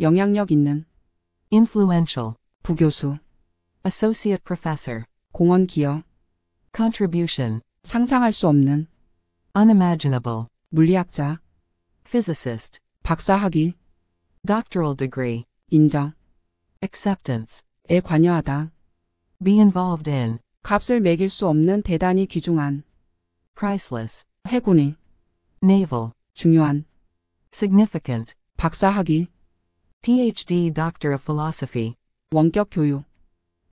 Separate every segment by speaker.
Speaker 1: 영향력 있는 influential 부교수 associate professor 공헌 기여 contribution 상상할 수 없는 unimaginable 물리학자 physicist 박사학위 doctoral degree 인정 acceptance 에 관여하다 be involved in 값을 매길 수 없는 대단히 귀중한 priceless 해군이 naval 중요한 significant 박사학위 PhD Doctor of Philosophy. 원격 교육.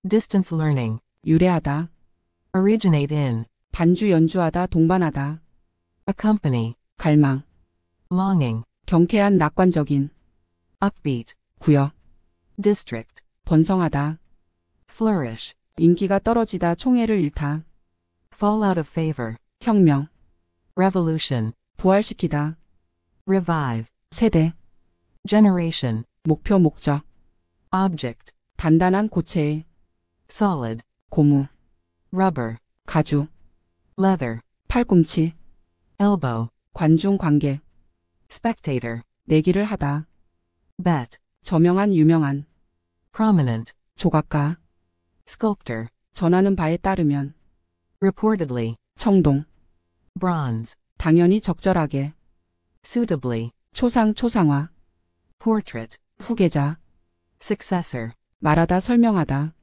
Speaker 1: Distance Learning. 유래하다. Originate in. 반주 연주하다 동반하다. Accompany. 갈망. Longing. 경쾌한 낙관적인. Upbeat. 구역. District. 번성하다. Flourish. 인기가 떨어지다 총애를 잃다. Fall out of favor. 혁명. Revolution. 부활시키다. Revive. 세대. Generation. 목표 목적 object 단단한 고체 solid 고무 rubber 가죽 leather 팔꿈치 elbow 관중 관객 spectator 내기를 하다 bet 저명한 유명한 prominent 조각가 sculptor 전하는 바에 따르면 reportedly 청동 bronze 당연히 적절하게 suitably 초상 초상화 portrait 후계자 successor 말하다 설명하다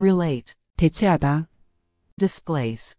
Speaker 1: relate 대체하다 displace